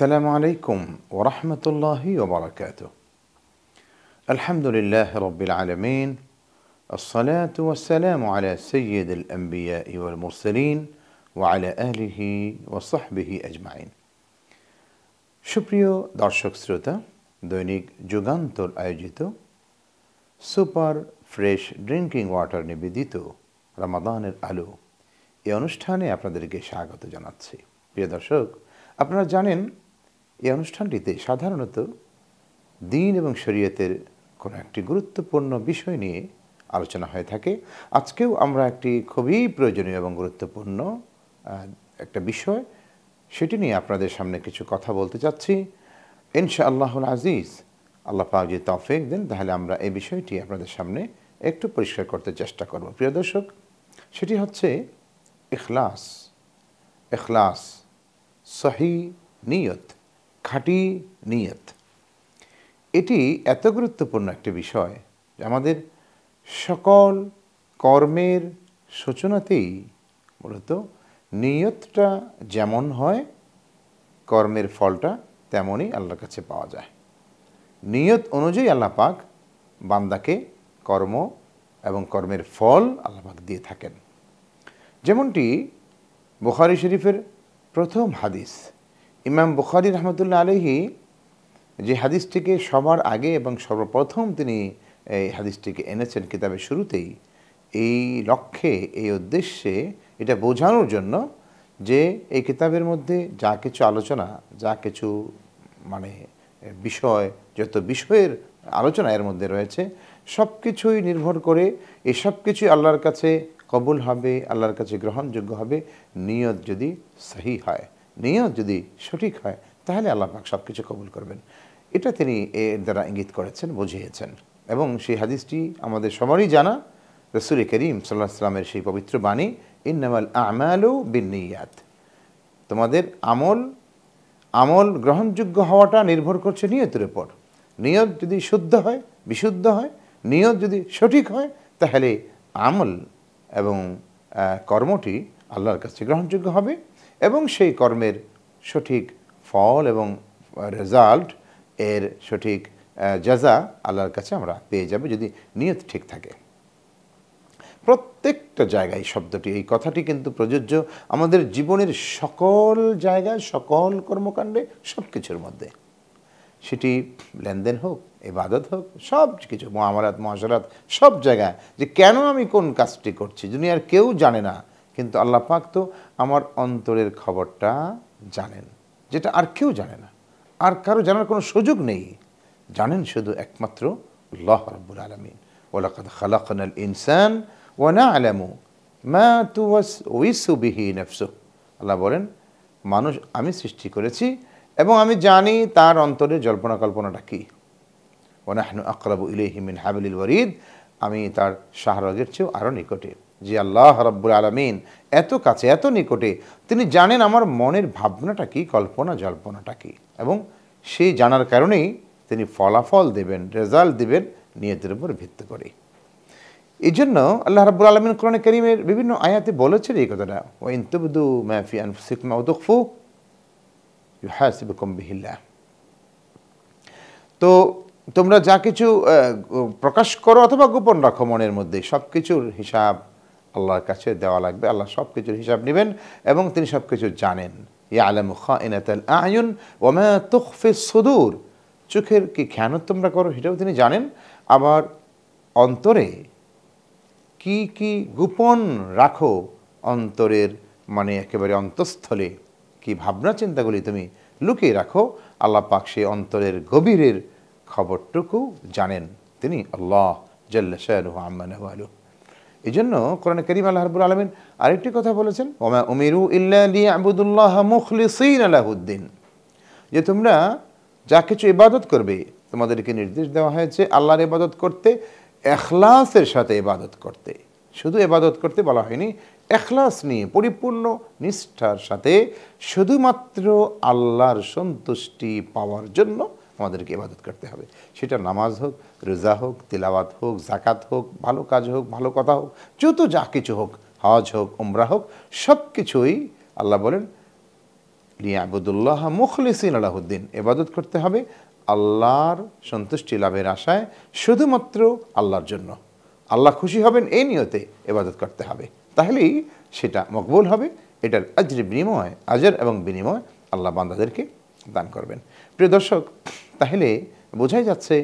السلام عليكم ورحمة الله وبركاته. الحمد لله رب العالمين الصلاة والسلام على سيد الأنبياء والمرسلين وعلى آله وصحبه أجمعين. شبريو দর্শক শ্রোতা دونيك যুগান্তর আয়োজিত سوبر فريش ড্রিঙ্কিং واتر নিবেদিত رمضان الألو. এ অনুষ্ঠানে আপনাদেরকে স্বাগত জানাচ্ছি প্রিয় দর্শক আপনারা জানেন এই অনুষ্ঠানটিতে সাধারণত দিন এবং শরীয়তের কোনো একটি গুরুত্বপূর্ণ বিষয় নিয়ে আলোচনা হয়ে থাকে আজকেও আমরা একটি খুবই প্রয়োজনীয় এবং গুরুত্বপূর্ণ একটা বিষয় সেটি নিয়ে আপনাদের সামনে কিছু কথা বলতে চাচ্ছি ইনশা আল্লাহুল আজিজ আল্লাহ পাক যদি তফেক দেন তাহলে আমরা এই বিষয়টি আপনাদের সামনে একটু পরিষ্কার করতে চেষ্টা করব প্রিয় দর্শক সেটি হচ্ছে এখলাস এখলাস সহি নিয়ত খাঁটি নিয়ত এটি এত গুরুত্বপূর্ণ একটি বিষয় আমাদের সকল কর্মের সূচনাতেই মূলত নিয়তটা যেমন হয় কর্মের ফলটা তেমনই আল্লাহর কাছে পাওয়া যায় নিয়ত অনুযায়ী আল্লাহ পাক বান্দাকে কর্ম এবং কর্মের ফল আল্লাপাক দিয়ে থাকেন যেমনটি বুখারি শরীফের প্রথম হাদিস ইমাম বুখারি রহমতুল্লাহ আলহি যে হাদিসটিকে সবার আগে এবং সর্বপ্রথম তিনি এই হাদিসটিকে এনেছেন কিতাবের শুরুতেই এই লক্ষ্যে এই উদ্দেশ্যে এটা বোঝানোর জন্য যে এই কিতাবের মধ্যে যা কিছু আলোচনা যা কিছু মানে বিষয় যত বিষয়ের আলোচনা এর মধ্যে রয়েছে সব কিছুই নির্ভর করে এই সব কিছুই আল্লাহর কাছে কবুল হবে আল্লাহর কাছে গ্রহণযোগ্য হবে নিয়ত যদি সহি হয় নিয়েও যদি সঠিক হয় তাহলে আল্লাহ পাক সব কিছু কবুল করবেন এটা তিনি এর দ্বারা ইঙ্গিত করেছেন বুঝিয়েছেন এবং সেই হাদিসটি আমাদের সবারই জানা রসুল করিম সাল্লাহ সাল্লামের সেই পবিত্র বাণী ইন্নামাল আমালু বিনিয়াত তোমাদের আমল আমল গ্রহণযোগ্য হওয়াটা নির্ভর করছে নিয়তের উপর নিয়ত যদি শুদ্ধ হয় বিশুদ্ধ হয় নিয়ত যদি সঠিক হয় তাহলে আমল এবং কর্মটি আল্লাহর কাছে গ্রহণযোগ্য হবে এবং সেই কর্মের সঠিক ফল এবং রেজাল্ট এর সঠিক যাজা আল্লাহর কাছে আমরা পেয়ে যাব যদি নিয়ত ঠিক থাকে প্রত্যেকটা জায়গায় শব্দটি এই কথাটি কিন্তু প্রযোজ্য আমাদের জীবনের সকল জায়গায় সকল কর্মকাণ্ডে সব কিছুর মধ্যে সেটি লেনদেন হোক এবাদত হোক সব কিছু মহামারাত মহাসারাত সব জায়গায় যে কেন আমি কোন কাজটি করছি দুনিয়ার কেউ জানে না কিন্তু আল্লাহ পাক তো আমার অন্তরের খবরটা জানেন যেটা আর কেউ জানে না আর কারো জানার কোনো সুযোগ নেই জানেন শুধু একমাত্র আল্লাহ রব্বুল আলমিন ওলাকাদ খালাকাল ইনসান ওয়ানা আলামু মা তু ওয়াসু বিহি নফসু আল্লাহ বলেন মানুষ আমি সৃষ্টি করেছি এবং আমি জানি তার অন্তরে জল্পনা কল্পনাটা কী ওনাহনু আকরাবু ইলেহিমিন হাবিল ওয়ারিদ আমি তার শাহরগের চেয়েও আরও নিকটে যে আল্লাহ রব্বুল আলমিন এত কাছে এত নিকটে তিনি জানেন আমার মনের ভাবনাটা কি কল্পনা জল্পনাটা কি এবং সেই জানার কারণেই তিনি ফলাফল দেবেন রেজাল্ট দেবেন নিয়তের উপর ভিত্তি করে এই জন্য আল্লাহ রাবুল আলমিন কোরআন করিমের বিভিন্ন আয়াতে বলেছেন এই কথাটা ও ইন্তুবদু মাফি আনফুসিকমা উদকফু ইউহাসিবকুম বিহিল্লা তো তোমরা যা কিছু প্রকাশ করো অথবা গোপন রাখো মনের মধ্যে সব কিছুর হিসাব আল্লাহর কাছে দেওয়া লাগবে আল্লাহ সব কিছুর হিসাব নেবেন এবং তিনি সব কিছু জানেন ইয়া আলম খা ইনাতাল আয়ুন ওমা তুখফে সুদূর চোখের কি খেয়ানো তোমরা করো সেটাও তিনি জানেন আবার অন্তরে কি কি গোপন রাখো অন্তরের মানে একেবারে অন্তঃস্থলে কি ভাবনা চিন্তাগুলি তুমি লুকিয়ে রাখো আল্লাহ পাক সে অন্তরের গভীরের খবরটুকু জানেন তিনি আল্লাহ জল্লা শাহ আহমান আলু এই জন্য কোরআন করিম আল্লাহ রাবুল আলমিন আরেকটি কথা বলেছেন ওমা উমিরু ইল্লাদি আবুদুল্লাহ মুখলিসিন আলাহুদ্দিন যে তোমরা যা কিছু ইবাদত করবে তোমাদেরকে নির্দেশ দেওয়া হয়েছে আল্লাহর ইবাদত করতে এখলাসের সাথে ইবাদত করতে শুধু এবাদত করতে বলা হয়নি এখলাস নিয়ে পরিপূর্ণ নিষ্ঠার সাথে শুধুমাত্র আল্লাহর সন্তুষ্টি পাওয়ার জন্য আমাদেরকে ইবাদত করতে হবে সেটা নামাজ হোক রোজা হোক তেলাওয়াত হোক জাকাত হোক ভালো কাজ হোক ভালো কথা হোক যত যা কিছু হোক হজ হোক উমরা হোক সব কিছুই আল্লাহ বলেন লিয়াবুদুল্লাহ মুখলিসিন আলাহদ্দিন এবাদত করতে হবে আল্লাহর সন্তুষ্টি লাভের আশায় শুধুমাত্র আল্লাহর জন্য আল্লাহ খুশি হবেন এই নিয়তে এবাদত করতে হবে তাহলেই সেটা মকবুল হবে এটার আজের বিনিময় আজের এবং বিনিময় আল্লাহ বান্দাদেরকে দান করবেন প্রিয় দর্শক তাহলে বোঝাই যাচ্ছে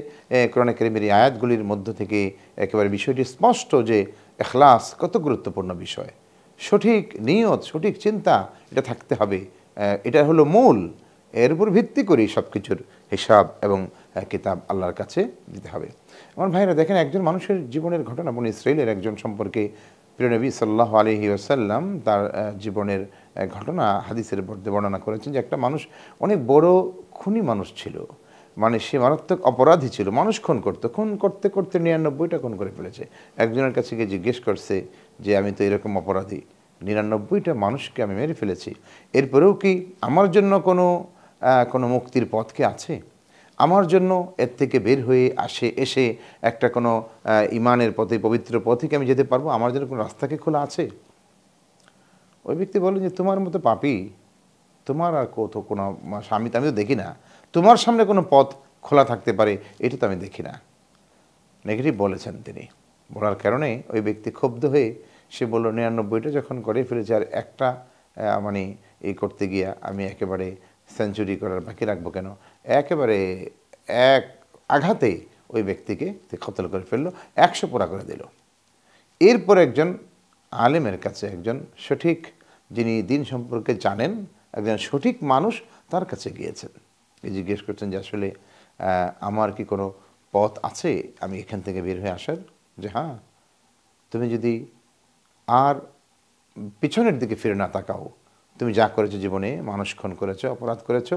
কোরআন করিমের এই আয়াতগুলির মধ্য থেকে একেবারে বিষয়টি স্পষ্ট যে এখলাস কত গুরুত্বপূর্ণ বিষয় সঠিক নিয়ত সঠিক চিন্তা এটা থাকতে হবে এটা হলো মূল এর উপর ভিত্তি করে সব কিছুর হিসাব এবং কিতাব আল্লাহর কাছে দিতে হবে আমার ভাইরা দেখেন একজন মানুষের জীবনের ঘটনা বন ইসরায়েলের একজন সম্পর্কে প্রিয়নবী সাল্লাহ আলহি আসাল্লাম তার জীবনের ঘটনা হাদিসের বর্ণনা করেছেন যে একটা মানুষ অনেক বড় খুনি মানুষ ছিল মানে সে মারাত্মক অপরাধী ছিল মানুষ খুন করতো খুন করতে করতে নিরানব্বইটা খুন করে ফেলেছে একজনের কাছে গিয়ে জিজ্ঞেস করছে যে আমি তো এরকম অপরাধী নিরানব্বইটা মানুষকে আমি মেরে ফেলেছি এরপরেও কি আমার জন্য কোনো কোনো মুক্তির পথ কি আছে আমার জন্য এর থেকে বের হয়ে আসে এসে একটা কোনো ইমানের পথে পবিত্র পথে কি আমি যেতে পারবো আমার জন্য কোনো রাস্তাকে খোলা আছে ওই ব্যক্তি বলেন যে তোমার মতো পাপি তোমার আর কত কোনো স্বামী তো আমিও দেখি না তোমার সামনে কোনো পথ খোলা থাকতে পারে এটা তো আমি দেখি না নেগেটিভ বলেছেন তিনি বলার কারণে ওই ব্যক্তি ক্ষুব্ধ হয়ে সে বলল নিরানব্বইটা যখন করে ফেলেছে আর একটা মানে এই করতে গিয়া আমি একেবারে সেঞ্চুরি করার বাকি রাখবো কেন একেবারে এক আঘাতে ওই ব্যক্তিকে কতল করে ফেললো একশো পোড়া করে দিল এরপর একজন আলেমের কাছে একজন সঠিক যিনি দিন সম্পর্কে জানেন একজন সঠিক মানুষ তার কাছে গিয়েছেন জিজ্ঞেস করছেন যে আসলে আমার কি কোনো পথ আছে আমি এখান থেকে বের হয়ে আসার যে হ্যাঁ তুমি যদি আর পিছনের দিকে ফিরে না তাকাও তুমি যা করেছো জীবনে মানুষক্ষণ করেছো অপরাধ করেছো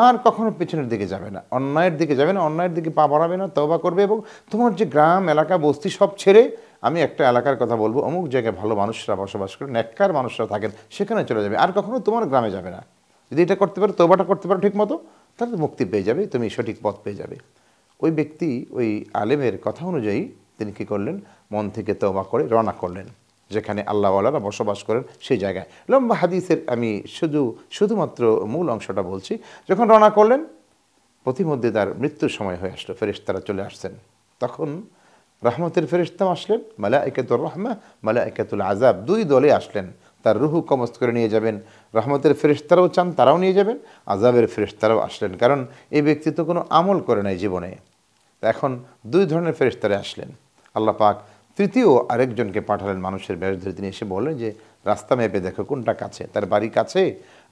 আর কখনো পিছনের দিকে যাবে না অন্যায়ের দিকে যাবে না অন্যায়ের দিকে পা বাড়াবে না তবা করবে এবং তোমার যে গ্রাম এলাকা বস্তি সব ছেড়ে আমি একটা এলাকার কথা বলবো অমুক জায়গায় ভালো মানুষরা বসবাস করে ন্যাক্কার মানুষরা থাকেন সেখানে চলে যাবে আর কখনো তোমার গ্রামে যাবে না যদি এটা করতে পারো তোবাটা করতে পারো ঠিক মতো তাহলে মুক্তি পেয়ে যাবে তুমি সঠিক পথ পেয়ে যাবে ওই ব্যক্তি ওই আলেমের কথা অনুযায়ী তিনি কী করলেন মন থেকে তোমা করে রওনা করলেন যেখানে আল্লাহওয়ালারা বসবাস করেন সেই জায়গায় লম্বা হাদিসের আমি শুধু শুধুমাত্র মূল অংশটা বলছি যখন রওনা করলেন প্রতিমধ্যে তার মৃত্যুর সময় হয়ে আসলো ফেরেশতারা চলে আসছেন তখন রহমতের ফেরিস্তাম আসলেন মালা একাতুর রহমা মালা একেতুল আজাব দুই দলে আসলেন তার রুহু কমস্ত করে নিয়ে যাবেন রহমতের ফেরিস্তারাও চান তারাও নিয়ে যাবেন আজাবের ফেরিস্তারাও আসলেন কারণ এই ব্যক্তি তো কোনো আমল করে নাই জীবনে এখন দুই ধরনের ফেরিস্তারে আসলেন আল্লাহ পাক তৃতীয় আরেকজনকে পাঠালেন মানুষের ব্যাস ধরে তিনি এসে বললেন যে রাস্তা মেপে দেখো কোনটা কাছে তার বাড়ি কাছে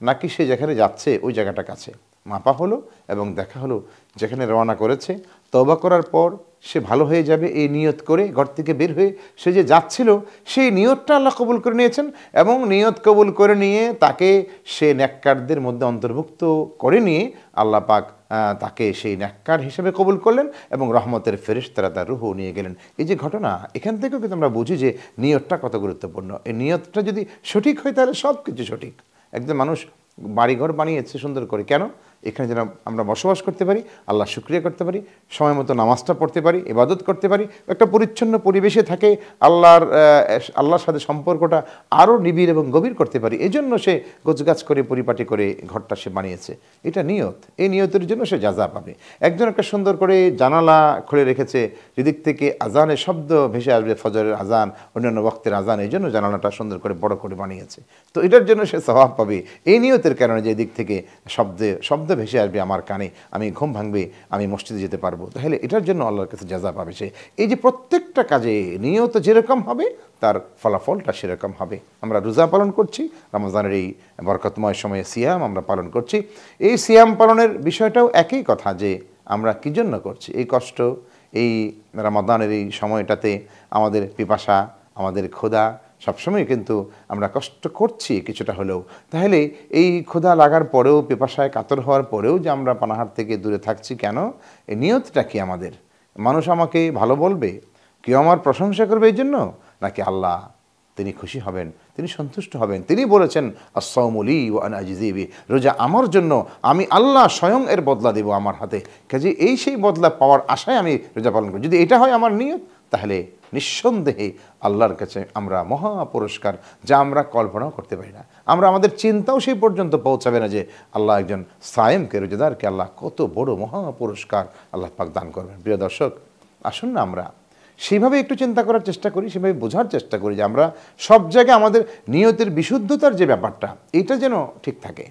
নাকি সে যেখানে যাচ্ছে ওই জায়গাটা কাছে মাপা হলো এবং দেখা হলো যেখানে রওনা করেছে তবা করার পর সে ভালো হয়ে যাবে এই নিয়ত করে ঘর থেকে বের হয়ে সে যে যাচ্ছিল সেই নিয়তটা আল্লাহ কবুল করে নিয়েছেন এবং নিয়ত কবুল করে নিয়ে তাকে সে ন্যাক্কারদের মধ্যে অন্তর্ভুক্ত করে নিয়ে আল্লাহ পাক তাকে সেই ন্যাক্কার হিসেবে কবুল করলেন এবং রহমতের ফেরিস্তারা তার রুহ নিয়ে গেলেন এই যে ঘটনা এখান থেকেও কিন্তু আমরা বুঝি যে নিয়তটা কত গুরুত্বপূর্ণ এই নিয়তটা যদি সঠিক হয় তাহলে সব কিছু সঠিক একজন মানুষ বাড়িঘর বানিয়েছে সুন্দর করে কেন এখানে যেন আমরা বসবাস করতে পারি আল্লাহ শুক্রিয়া করতে পারি সময় মতো নামাজটা পড়তে পারি ইবাদত করতে পারি একটা পরিচ্ছন্ন পরিবেশে থাকে আল্লাহর আল্লাহর সাথে সম্পর্কটা আরও নিবিড় এবং গভীর করতে পারি এজন্য সে গোছগাছ করে পরিপাটি করে ঘরটা সে বানিয়েছে এটা নিয়ত এই নিয়তের জন্য সে যা পাবে একজন একটা সুন্দর করে জানালা খুলে রেখেছে যেদিক থেকে আজানের শব্দ ভেসে আসবে ফজরের আজান অন্যান্য বক্তের আজান এই জন্য জানালাটা সুন্দর করে বড় করে বানিয়েছে তো এটার জন্য সে স্বভাব পাবে এই নিয়তের কারণে যে দিক থেকে শব্দে শব্দ ভেসে আসবে আমার কানে আমি ঘুম ভাঙবে আমি মসজিদে যেতে পারবো তাহলে এটার জন্য আল্লাহর কাছে যাজা পাবে সে এই যে প্রত্যেকটা কাজে নিয়ত যেরকম হবে তার ফলাফলটা সেরকম হবে আমরা রোজা পালন করছি রমজানের এই বরকতময় সময়ে সিয়াম আমরা পালন করছি এই সিয়াম পালনের বিষয়টাও একই কথা যে আমরা কী জন্য করছি এই কষ্ট এই রামাদানের এই সময়টাতে আমাদের পিপাসা আমাদের ক্ষুধা সবসময় কিন্তু আমরা কষ্ট করছি কিছুটা হলেও তাহলে এই ক্ষুধা লাগার পরেও পেপাসায় কাতর হওয়ার পরেও যে আমরা পানাহার থেকে দূরে থাকছি কেন এই নিয়তটা কি আমাদের মানুষ আমাকে ভালো বলবে কেউ আমার প্রশংসা করবে এই জন্য নাকি আল্লাহ তিনি খুশি হবেন তিনি সন্তুষ্ট হবেন তিনি বলেছেন আসসাউমলি ও আজিজিবি রোজা আমার জন্য আমি আল্লাহ স্বয়ং এর বদলা দেব আমার হাতে কাজে এই সেই বদলা পাওয়ার আশায় আমি রোজা পালন করি যদি এটা হয় আমার নিয়ত তাহলে নিঃসন্দেহে আল্লাহর কাছে আমরা মহা পুরস্কার যা আমরা কল্পনাও করতে পারি না আমরা আমাদের চিন্তাও সেই পর্যন্ত পৌঁছাবে না যে আল্লাহ একজন সায়েমকে রোজাদারকে আল্লাহ কত বড় মহা পুরস্কার আল্লাহ পাক দান করবেন প্রিয় দর্শক আসুন না আমরা সেইভাবে একটু চিন্তা করার চেষ্টা করি সেভাবে বোঝার চেষ্টা করি যে আমরা সব জায়গায় আমাদের নিয়তের বিশুদ্ধতার যে ব্যাপারটা এটা যেন ঠিক থাকে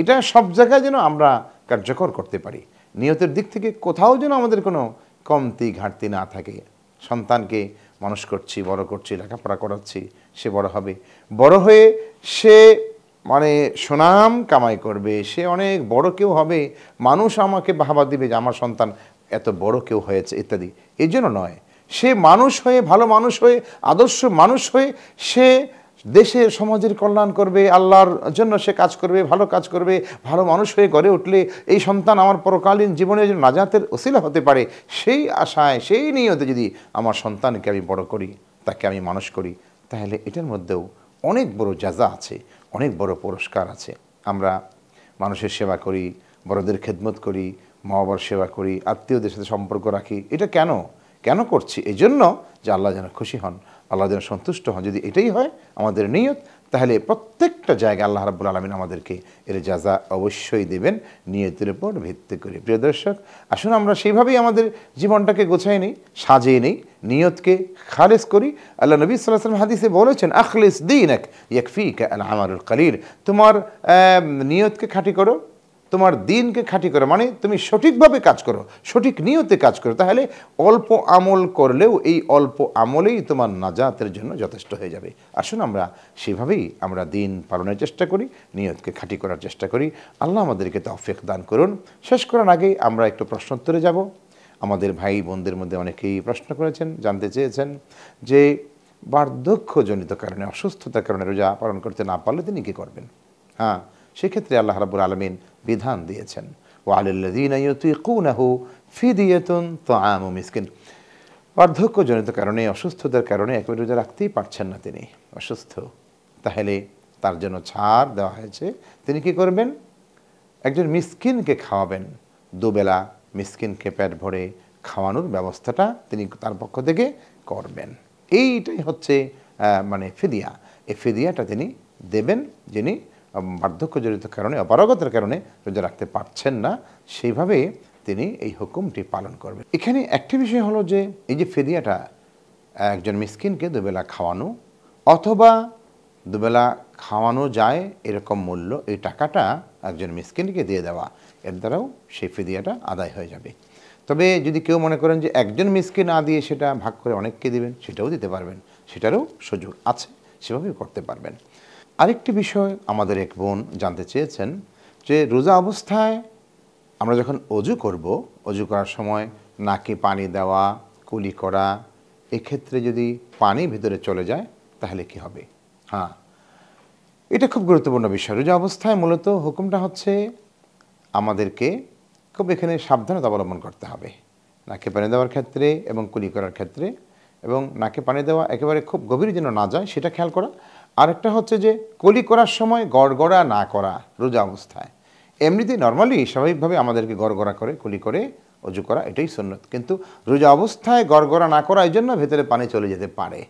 এটা সব জায়গায় যেন আমরা কার্যকর করতে পারি নিয়তের দিক থেকে কোথাও যেন আমাদের কোনো কমতি ঘাটতি না থাকে সন্তানকে মানুষ করছি বড় করছি লেখাপড়া করাচ্ছি সে বড় হবে বড় হয়ে সে মানে সুনাম কামাই করবে সে অনেক বড় কেউ হবে মানুষ আমাকে বাহাবা দিবে যে আমার সন্তান এত বড় কেউ হয়েছে ইত্যাদি এই জন্য নয় সে মানুষ হয়ে ভালো মানুষ হয়ে আদর্শ মানুষ হয়ে সে দেশের সমাজের কল্যাণ করবে আল্লাহর জন্য সে কাজ করবে ভালো কাজ করবে ভালো মানুষ হয়ে গড়ে উঠলে এই সন্তান আমার পরকালীন জীবনের নাজাতের ওসিলা হতে পারে সেই আশায় সেই নিয়তে যদি আমার সন্তানকে আমি বড় করি তাকে আমি মানুষ করি তাহলে এটার মধ্যেও অনেক বড় যাজা আছে অনেক বড় পুরস্কার আছে আমরা মানুষের সেবা করি বড়দের খেদমত করি মা বাবার সেবা করি আত্মীয়দের সাথে সম্পর্ক রাখি এটা কেন কেন করছি এই জন্য যে আল্লাহ যেন খুশি হন আল্লাহ যেন সন্তুষ্ট হন যদি এটাই হয় আমাদের নিয়ত তাহলে প্রত্যেকটা জায়গায় আল্লাহ রাবুল আলমিন আমাদেরকে এর যাজা অবশ্যই দেবেন নিয়তের উপর ভিত্তি করে প্রিয় দর্শক আসুন আমরা সেইভাবেই আমাদের জীবনটাকে গোছাই নিই সাজিয়ে নিই নিয়তকে খারেজ করি আল্লাহ নবী সাল্লাম হাদিসে বলেছেন আখলিস দিন এক ইয়কফিক আল্লাহ আমারুল কালির তোমার নিয়তকে খাঁটি করো তোমার দিনকে খাঁটি করো মানে তুমি সঠিকভাবে কাজ করো সঠিক নিয়তে কাজ করো তাহলে অল্প আমল করলেও এই অল্প আমলেই তোমার নাজাতের জন্য যথেষ্ট হয়ে যাবে আসুন আমরা সেভাবেই আমরা দিন পালনের চেষ্টা করি নিয়তকে খাঁটি করার চেষ্টা করি আল্লাহ আমাদেরকে তা অফেক দান করুন শেষ করার আগে আমরা একটু প্রশ্নোত্তরে যাব আমাদের ভাই বোনদের মধ্যে অনেকেই প্রশ্ন করেছেন জানতে চেয়েছেন যে বার্ধক্যজনিত কারণে অসুস্থতার কারণে রোজা পালন করতে না পারলে তিনি কী করবেন হ্যাঁ সেক্ষেত্রে আল্লাহ রাবুল আলমিন বিধান দিয়েছেন ওয়ালিল্লাদিন ইউতিকুনাহু মিসকিন বার্ধক্যজনিত কারণে অসুস্থতার কারণে একেবারে রোজা রাখতেই পারছেন না তিনি অসুস্থ তাহলে তার জন্য ছাড় দেওয়া হয়েছে তিনি কি করবেন একজন মিসকিনকে খাওয়াবেন দুবেলা মিসকিনকে পেট ভরে খাওয়ানোর ব্যবস্থাটা তিনি তার পক্ষ থেকে করবেন এইটাই হচ্ছে মানে ফিদিয়া এই ফিদিয়াটা তিনি দেবেন যিনি বার্ধক্যজনিত কারণে অপারগতার কারণে রোজা রাখতে পারছেন না সেইভাবে তিনি এই হুকুমটি পালন করবেন এখানে একটি বিষয় হলো যে এই যে ফেদিয়াটা একজন মিসকিনকে দুবেলা খাওয়ানো অথবা দুবেলা খাওয়ানো যায় এরকম মূল্য এই টাকাটা একজন মিসকিনকে দিয়ে দেওয়া এর দ্বারাও সেই ফেদিয়াটা আদায় হয়ে যাবে তবে যদি কেউ মনে করেন যে একজন মিসকে না দিয়ে সেটা ভাগ করে অনেককে দিবেন সেটাও দিতে পারবেন সেটারও সুযোগ আছে সেভাবেই করতে পারবেন আরেকটি বিষয় আমাদের এক বোন জানতে চেয়েছেন যে রোজা অবস্থায় আমরা যখন অজু করব অজু করার সময় নাকে পানি দেওয়া কুলি করা এক্ষেত্রে যদি পানি ভিতরে চলে যায় তাহলে কি হবে হ্যাঁ এটা খুব গুরুত্বপূর্ণ বিষয় রোজা অবস্থায় মূলত হুকুমটা হচ্ছে আমাদেরকে খুব এখানে সাবধানতা অবলম্বন করতে হবে নাকে পানি দেওয়ার ক্ষেত্রে এবং কুলি করার ক্ষেত্রে এবং নাকে পানি দেওয়া একেবারে খুব গভীর যেন না যায় সেটা খেয়াল করা আরেকটা হচ্ছে যে কলি করার সময় গড়গড়া না করা রোজা অবস্থায় এমনিতে নর্মালি স্বাভাবিকভাবে আমাদেরকে গড়গড়া করে কলি করে অজু করা এটাই সন্ন্যত কিন্তু রোজা অবস্থায় গড়গড়া না করা এই জন্য ভেতরে পানি চলে যেতে পারে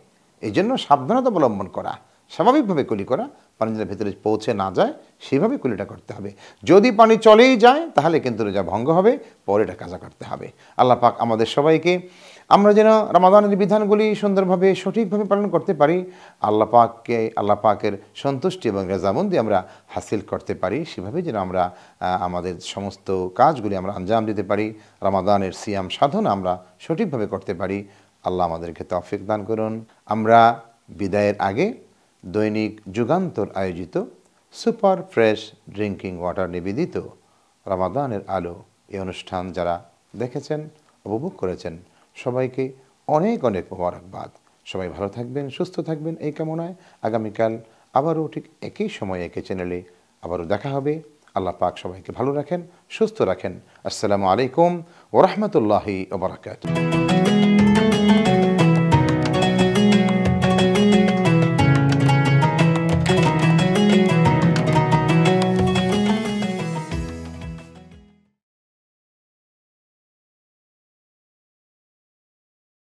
এই জন্য সাবধানতা অবলম্বন করা স্বাভাবিকভাবে কলি করা পানি যেন ভেতরে পৌঁছে না যায় সেইভাবে কুলিটা করতে হবে যদি পানি চলেই যায় তাহলে কিন্তু রোজা ভঙ্গ হবে পরে এটা কাজা করতে হবে আল্লাহ পাক আমাদের সবাইকে আমরা যেন রামাদানের বিধানগুলি সুন্দরভাবে সঠিকভাবে পালন করতে পারি আল্লাহ পাককে আল্লাহ পাকের সন্তুষ্টি এবং রেজামন্দি আমরা হাসিল করতে পারি সেভাবে যেন আমরা আমাদের সমস্ত কাজগুলি আমরা আঞ্জাম দিতে পারি রামাদানের সিয়াম সাধন আমরা সঠিকভাবে করতে পারি আল্লাহ আমাদেরকে তফিক দান করুন আমরা বিদায়ের আগে দৈনিক যুগান্তর আয়োজিত সুপার ফ্রেশ ড্রিঙ্কিং ওয়াটার নিবেদিত রামাদানের আলো এই অনুষ্ঠান যারা দেখেছেন উপভোগ করেছেন সবাইকে অনেক অনেক মোবারকবাদ সবাই ভালো থাকবেন সুস্থ থাকবেন এই কামনায় আগামীকাল আবারও ঠিক একই সময় একই চ্যানেলে আবারও দেখা হবে আল্লাহ পাক সবাইকে ভালো রাখেন সুস্থ রাখেন আসসালামু আলাইকুম ওরহমতুল্লাহি ওবরাকাত